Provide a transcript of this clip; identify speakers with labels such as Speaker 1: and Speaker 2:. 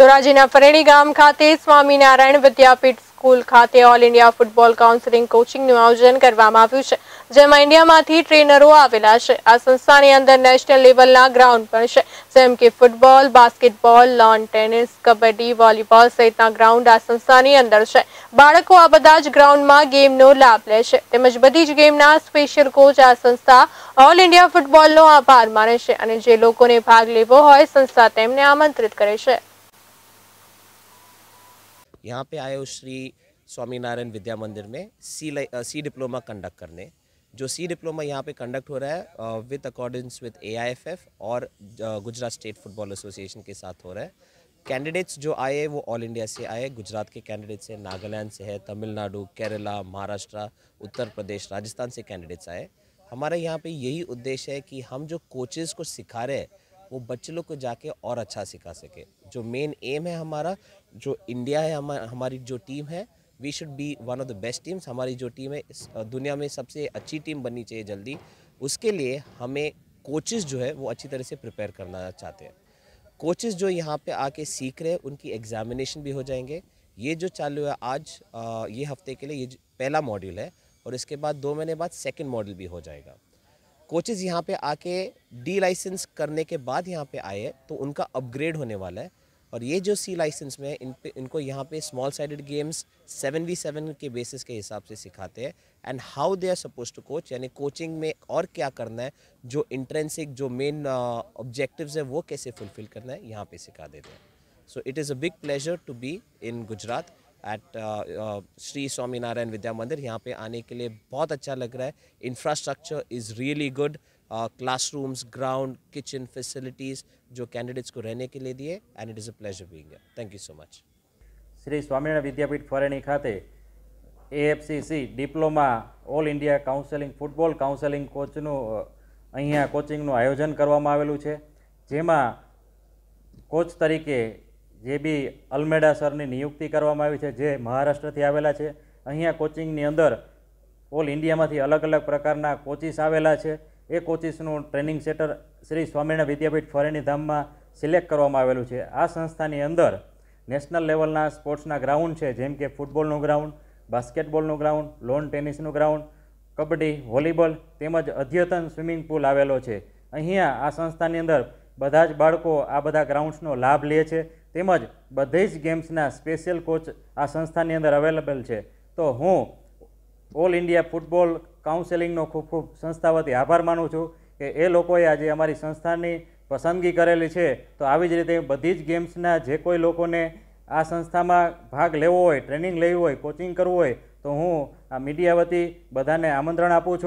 Speaker 1: ધોરાજીના ફરેણી ગામ ખાતે સ્વામિનારાયણ વિદ્યાપીઠ સ્કૂલ ખાતે ઓલ ઇન્ડિયા ફૂટબોલ કાઉન્સિલિંગ કોચિંગનું આયોજન કરવામાં આવ્યું છે જેમાં ઇન્ડિયામાંથી ટ્રેનરો આવેલા છે આ સંસ્થાની અંદર નેશનલ લેવલના ગ્રાઉન્ડ પણ છે જેમ કે football basketball lawn tennis kabaddi volleyball સહિતના ગ્રાઉન્ડ આ સંસ્થાની અંદર છે બાળકો આ બધા જ ગ્રાઉન્ડમાં ગેમનો લાભ લે છે તેમજ બધી જ ગેમના સ્પેશિયલ કોચ આ સંસ્થા ઓલ ઇન્ડિયા ફૂટબોલનો આભાર માને છે અને જે લોકોને ભાગ લેવો હોય સંસ્થા તેમને આમંત્રિત કરે છે
Speaker 2: यहाँ पे आए हो श्री स्वामीनारायण विद्या मंदिर में सी लाइ सी डिप्लोमा कंडक्ट करने जो सी डिप्लोमा यहाँ पे कंडक्ट हो रहा है विद अकॉर्डिंग्स विद एआईएफएफ और गुजरात स्टेट फुटबॉल एसोसिएशन के साथ हो रहा है कैंडिडेट्स जो आए वो ऑल इंडिया से आए गुजरात के कैंडिडेट्स हैं नागालैंड से है तमिलनाडु केरला महाराष्ट्र उत्तर प्रदेश राजस्थान से कैंडिडेट्स आए हमारा यहाँ पे यही उद्देश्य है कि हम जो कोचेज़ को सिखा रहे हैं वो बच्चे लोग को जाके और अच्छा सिखा सके जो मेन एम है हमारा जो इंडिया है हम, हमारी जो टीम है we should be one of the best teams हमारी जो टीम है इस दुनिया में सबसे अच्छी टीम बननी चाहिए जल्दी उसके लिए हमें कोचेस जो है वो अच्छी तरह से प्रिपेयर करना चाहते हैं कोचेस जो यहाँ पे आके सीख रहे हैं उनकी एग्जामिनेशन भी हो जाएंगे ये जो चालू है आज ये हफ्ते के लिए ये पहला मॉड्यूल है और इसके बाद दो महीने बाद सेकेंड मॉड्यूल भी हो जाएगा कोचेज़ यहाँ पे आके डी लाइसेंस करने के बाद यहाँ पे आए तो उनका अपग्रेड होने वाला है और ये जो सी लाइसेंस में इन पे इनको यहाँ पे small sided games seven V seven के बेसिस के हिसाब से सिखाते हैं and how they are suppose to coach यानी कोचिंग में और क्या करना है जो इंट्रेंसिक जो मेन ऑब्जेक्टिव है वो कैसे फुलफिल करना है यहाँ पे सिखा देते हैं so it is a big pleasure to be in Gujarat at Shri Swaminarayan Vidya Mandir यहाँ पे आने के लिए बहुत अच्छा लग रहा है infrastructure is really good classrooms ground kitchen facilities जो कैंडिडेट्स को रहने के लिए
Speaker 3: दिए and it is a pleasure being thank you so much Vidyapeeth Fareni खाते A F C C diploma all India counselling football counselling coaching uh coaching आयोजन करेलू है जेमा कोच तरीके જે બી અલમેડા સરની નિયુક્તિ કરવામાં આવી છે જે મહારાષ્ટ્રથી આવેલા છે અહીંયા કોચિંગની અંદર ઓલ ઇન્ડિયામાંથી અલગ અલગ પ્રકારના કોચિસ આવેલા છે એ કોચિસનું ટ્રેનિંગ સેન્ટર શ્રી સ્વામિનારાયણ વિદ્યાપીઠ ફરેણી ધામમાં સિલેક્ટ કરવામાં આવેલું છે આ સંસ્થાની અંદર નેશનલ લેવલના સ્પોર્ટ્સના ગ્રાઉન્ડ છે જેમ કે ફૂટબોલનું ગ્રાઉન્ડ બાસ્કેટબોલનું ગ્રાઉન્ડ લોન ટેનિસનું ગ્રાઉન્ડ કબડ્ડી વોલીબોલ તેમજ અદ્યતન સ્વિમિંગ પુલ આવેલો છે અહીંયા આ સંસ્થાની અંદર બધા જ બાળકો આ બધા ગ્રાઉન્ડ્સનો લાભ લે છે તેમજ બધી જ ગેમ્સના સ્પેશિયલ કોચ આ સંસ્થાની અંદર અવેલેબલ છે તો હું ઓલ ઇન્ડિયા ફૂટબોલ કાઉન્સેલિંગનો ખૂબ ખૂબ સંસ્થા વતી આભાર માનું છું કે એ લોકોએ આજે અમારી સંસ્થાની પસંદગી કરેલી છે તો આવી જ રીતે બધી જ ગેમ્સના જે કોઈ લોકોને આ સંસ્થામાં ભાગ લેવો હોય ટ્રેનિંગ લેવી હોય કોચિંગ કરવું હોય તો હું આ મીડિયા વતી બધાને આમંત્રણ આપું છું